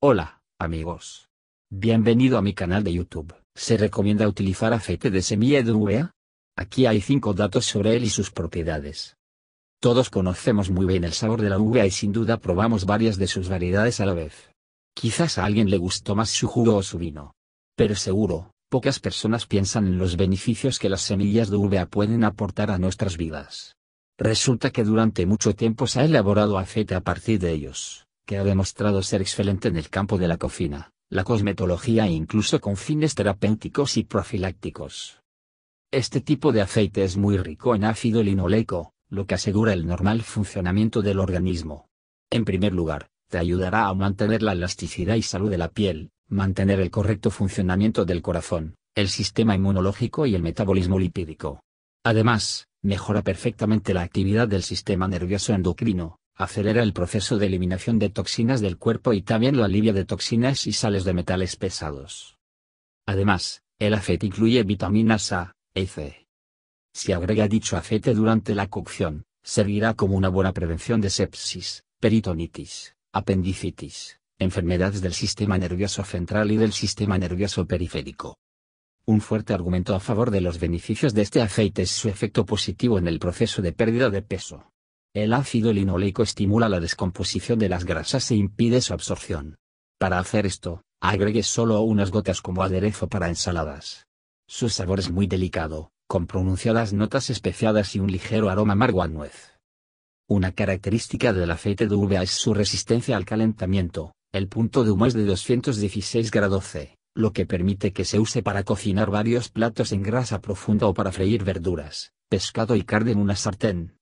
Hola, amigos. Bienvenido a mi canal de YouTube. ¿Se recomienda utilizar aceite de semilla de uva? Aquí hay 5 datos sobre él y sus propiedades. Todos conocemos muy bien el sabor de la uva y sin duda probamos varias de sus variedades a la vez. Quizás a alguien le gustó más su jugo o su vino. Pero seguro, pocas personas piensan en los beneficios que las semillas de uva pueden aportar a nuestras vidas. Resulta que durante mucho tiempo se ha elaborado aceite a partir de ellos que ha demostrado ser excelente en el campo de la cocina, la cosmetología e incluso con fines terapéuticos y profilácticos. Este tipo de aceite es muy rico en ácido linoleico, lo que asegura el normal funcionamiento del organismo. En primer lugar, te ayudará a mantener la elasticidad y salud de la piel, mantener el correcto funcionamiento del corazón, el sistema inmunológico y el metabolismo lipídico. Además, mejora perfectamente la actividad del sistema nervioso endocrino, acelera el proceso de eliminación de toxinas del cuerpo y también lo alivia de toxinas y sales de metales pesados. Además, el aceite incluye vitaminas A, E y C. Si agrega dicho aceite durante la cocción, servirá como una buena prevención de sepsis, peritonitis, apendicitis, enfermedades del sistema nervioso central y del sistema nervioso periférico. Un fuerte argumento a favor de los beneficios de este aceite es su efecto positivo en el proceso de pérdida de peso. El ácido linoleico estimula la descomposición de las grasas e impide su absorción. Para hacer esto, agregue solo unas gotas como aderezo para ensaladas. Su sabor es muy delicado, con pronunciadas notas especiadas y un ligero aroma amargo a nuez. Una característica del aceite de uva es su resistencia al calentamiento, el punto de humo es de 216 grados C, lo que permite que se use para cocinar varios platos en grasa profunda o para freír verduras, pescado y carne en una sartén.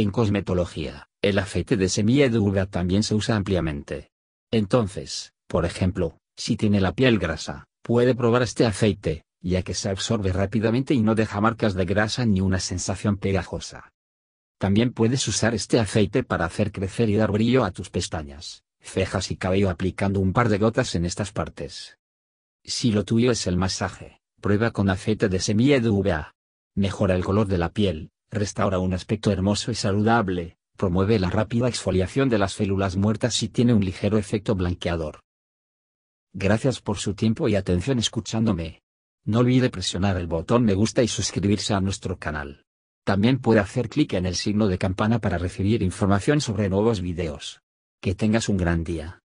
En cosmetología, el aceite de semilla de uva también se usa ampliamente. Entonces, por ejemplo, si tiene la piel grasa, puede probar este aceite, ya que se absorbe rápidamente y no deja marcas de grasa ni una sensación pegajosa. También puedes usar este aceite para hacer crecer y dar brillo a tus pestañas, cejas y cabello aplicando un par de gotas en estas partes. Si lo tuyo es el masaje, prueba con aceite de semilla de uva. Mejora el color de la piel, restaura un aspecto hermoso y saludable, promueve la rápida exfoliación de las células muertas y tiene un ligero efecto blanqueador. Gracias por su tiempo y atención escuchándome. No olvide presionar el botón me gusta y suscribirse a nuestro canal. También puede hacer clic en el signo de campana para recibir información sobre nuevos videos. Que tengas un gran día.